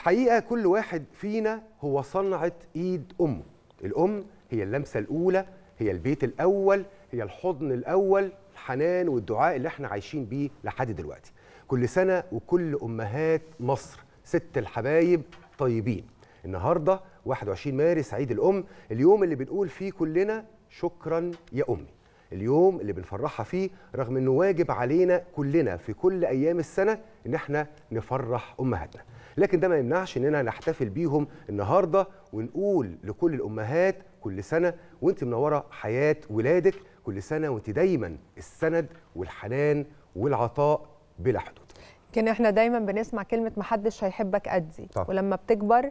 الحقيقه كل واحد فينا هو صنعه ايد امه الام هي اللمسه الاولى هي البيت الاول هي الحضن الاول الحنان والدعاء اللي احنا عايشين بيه لحد دلوقتي كل سنه وكل امهات مصر ست الحبايب طيبين النهارده 21 مارس عيد الام اليوم اللي بنقول فيه كلنا شكرا يا امي اليوم اللي بنفرحها فيه رغم انه واجب علينا كلنا في كل ايام السنه ان احنا نفرح امهاتنا لكن ده ما يمنعش اننا نحتفل بيهم النهارده ونقول لكل الامهات كل سنه وانت منوره حياه ولادك كل سنه وانت دايما السند والحنان والعطاء بلا حدود كان احنا دايما بنسمع كلمه محدش هيحبك قدي ولما بتكبر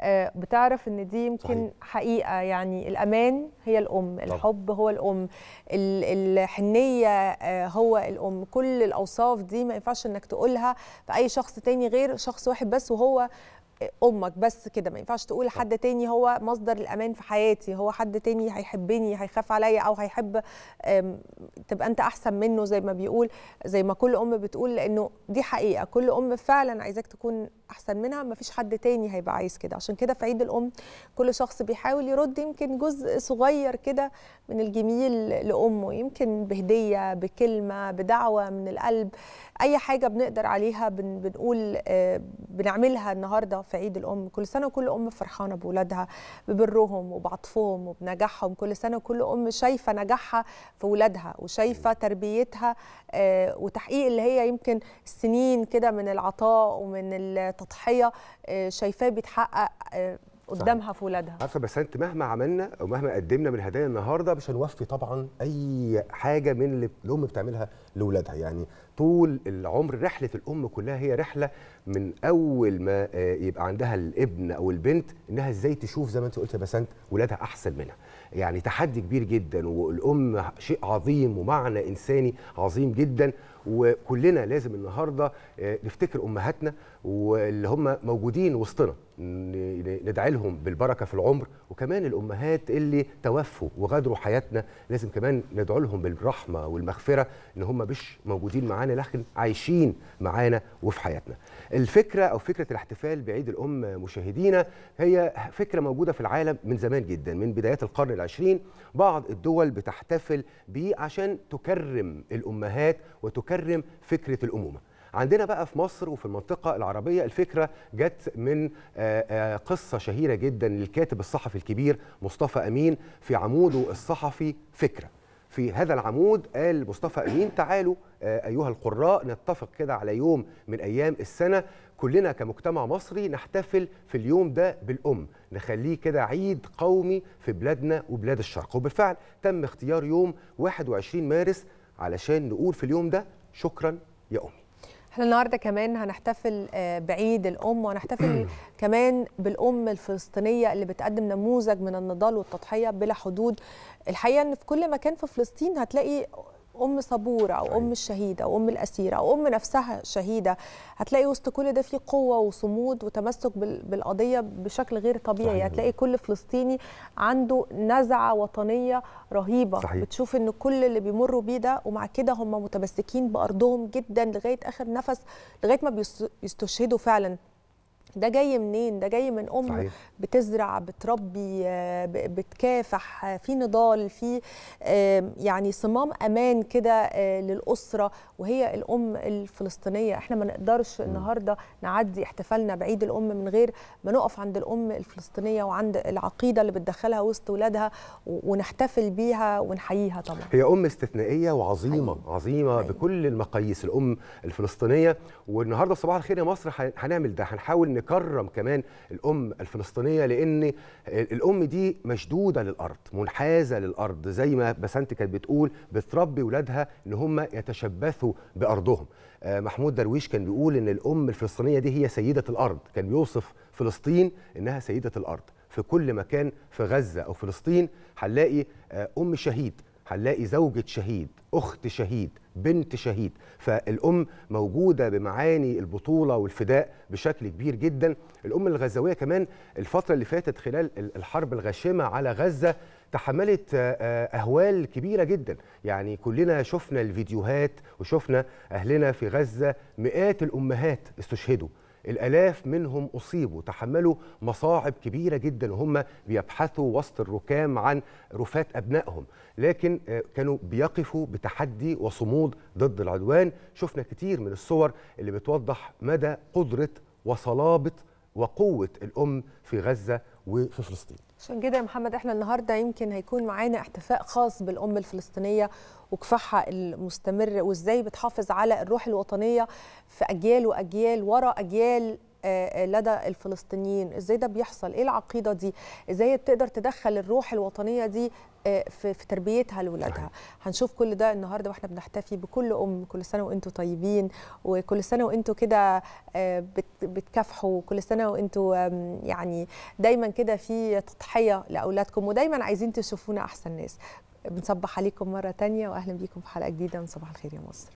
آه، بتعرف ان دي يمكن صحيح. حقيقه يعني الامان هي الام طبعا. الحب هو الام الحنيه آه، هو الام كل الاوصاف دي ما ينفعش انك تقولها في اي شخص تاني غير شخص واحد بس وهو امك بس كده ما ينفعش تقول لحد تاني هو مصدر الامان في حياتي هو حد تاني هيحبني هيخاف عليا او هيحب تبقى انت احسن منه زي ما بيقول زي ما كل ام بتقول لانه دي حقيقه كل ام فعلا عايزاك تكون احسن منها ما فيش حد تاني هيبقى عايز كده عشان كده في عيد الام كل شخص بيحاول يرد يمكن جزء صغير كده من الجميل لامه يمكن بهديه بكلمه بدعوه من القلب اي حاجه بنقدر عليها بنقول بنعملها النهارده في عيد الام كل سنه وكل ام فرحانه باولادها ببرهم وبعطفهم وبنجاحهم كل سنه وكل ام شايفه نجاحها في اولادها وشايفه تربيتها آه، وتحقيق اللي هي يمكن سنين كده من العطاء ومن التضحيه آه، شايفاه بيتحقق آه، قدامها في ولادها عارفه بس انت مهما عملنا او مهما قدمنا من هدايا النهارده مش هنوفي طبعا اي حاجه من اللي الام بتعملها لاولادها يعني طول العمر رحله الام كلها هي رحله من اول ما آه، يبقى عندها الابن او البنت انها ازاي تشوف زي ما انت قلت يا بسنت ولادها احسن منها يعني تحدي كبير جدا والام شيء عظيم ومعنى انساني عظيم جدا وكلنا لازم النهارده آه، نفتكر امهاتنا واللي هم موجودين وسطنا ندعي لهم بالبركه في العمر وكمان الامهات اللي توفوا وغادروا حياتنا لازم كمان ندعو لهم بالرحمه والمغفره ان هم مش موجودين معانا معانا لكن عايشين معانا وفي حياتنا الفكره او فكره الاحتفال بعيد الام مشاهدينا هي فكره موجوده في العالم من زمان جدا من بدايات القرن العشرين بعض الدول بتحتفل بيه عشان تكرم الامهات وتكرم فكره الامومه عندنا بقى في مصر وفي المنطقة العربية الفكرة جت من آه، آه، قصة شهيرة جدا للكاتب الصحفي الكبير مصطفى أمين في عموده الصحفي فكرة في هذا العمود قال مصطفى امين تعالوا آه، ايها القراء نتفق كده على يوم من ايام السنه كلنا كمجتمع مصري نحتفل في اليوم ده بالام نخليه كده عيد قومي في بلادنا وبلاد الشرق وبالفعل تم اختيار يوم 21 مارس علشان نقول في اليوم ده شكرا يا امي احنا النهارده كمان هنحتفل آه، بعيد الام وهنحتفل كمان بالام الفلسطينيه اللي بتقدم نموذج من النضال والتضحيه بلا حدود الحقيقه ان في كل مكان في فلسطين هتلاقي ام صبوره او ام الشهيده او ام الاسيره او ام نفسها شهيده هتلاقي وسط كل ده في قوه وصمود وتمسك بالقضيه بشكل غير طبيعي صحيح. هتلاقي كل فلسطيني عنده نزعه وطنيه رهيبه صحيح. بتشوف ان كل اللي بيمروا بيه ده ومع كده هم متمسكين بارضهم جدا لغايه اخر نفس لغايه ما بيستشهدوا فعلا ده جاي منين ده جاي من ام صحيح. بتزرع بتربي بتكافح في نضال في يعني صمام امان كده آه، للاسره وهي الام الفلسطينيه احنا ما نقدرش النهارده نعدي احتفالنا بعيد الام من غير ما نقف عند الام الفلسطينيه وعند العقيده اللي بتدخلها وسط ولادها ونحتفل بيها ونحييها طبعا هي ام استثنائيه وعظيمه حقيقي. عظيمه حقيقي. بكل المقاييس الام الفلسطينيه والنهارده صباح الخير يا مصر هنعمل ده هنحاول نكرم كمان الام الفلسطينيه لان الام دي مشدوده للارض منحازه للارض زي ما بسنت كانت بتقول بتربي ولادها ان هم يتشبثوا بارضهم آه، محمود درويش كان بيقول ان الام الفلسطينيه دي هي سيده الارض كان بيوصف فلسطين انها سيده الارض في كل مكان في غزه او فلسطين هنلاقي آه، ام شهيد هنلاقي زوجة شهيد أخت شهيد بنت شهيد فالأم موجودة بمعاني البطولة والفداء بشكل كبير جدا الأم الغزاوية كمان الفترة اللي فاتت خلال الحرب الغاشمة على غزة تحملت أهوال كبيرة جدا يعني كلنا شفنا الفيديوهات وشفنا أهلنا في غزة مئات الأمهات استشهدوا الآلاف منهم أصيبوا تحملوا مصاعب كبيرة جدا وهم بيبحثوا وسط الركام عن رفات أبنائهم لكن آه، كانوا بيقفوا بتحدي وصمود ضد العدوان شفنا كتير من الصور اللي بتوضح مدى قدرة وصلابة وقوة الأم في غزة وفي فلسطين عشان كده يا محمد احنا النهارده يمكن هيكون معانا احتفاء خاص بالام الفلسطينيه وكفاحها المستمر وازاي بتحافظ على الروح الوطنيه في اجيال واجيال ورا اجيال آه، آه، لدى الفلسطينيين ازاي ده بيحصل ايه العقيده دي ازاي بتقدر تدخل الروح الوطنيه دي آه، في, في تربيتها لاولادها هنشوف كل ده النهارده واحنا بنحتفي بكل ام كل سنه وانتم طيبين وكل سنه وانتم كده بتكافحوا كل سنه وانتم يعني دايما كده في تضحيه لاولادكم ودايما عايزين تشوفونا احسن ناس بنصبح عليكم مره تانية واهلا بيكم في حلقه جديده من صباح الخير يا مصر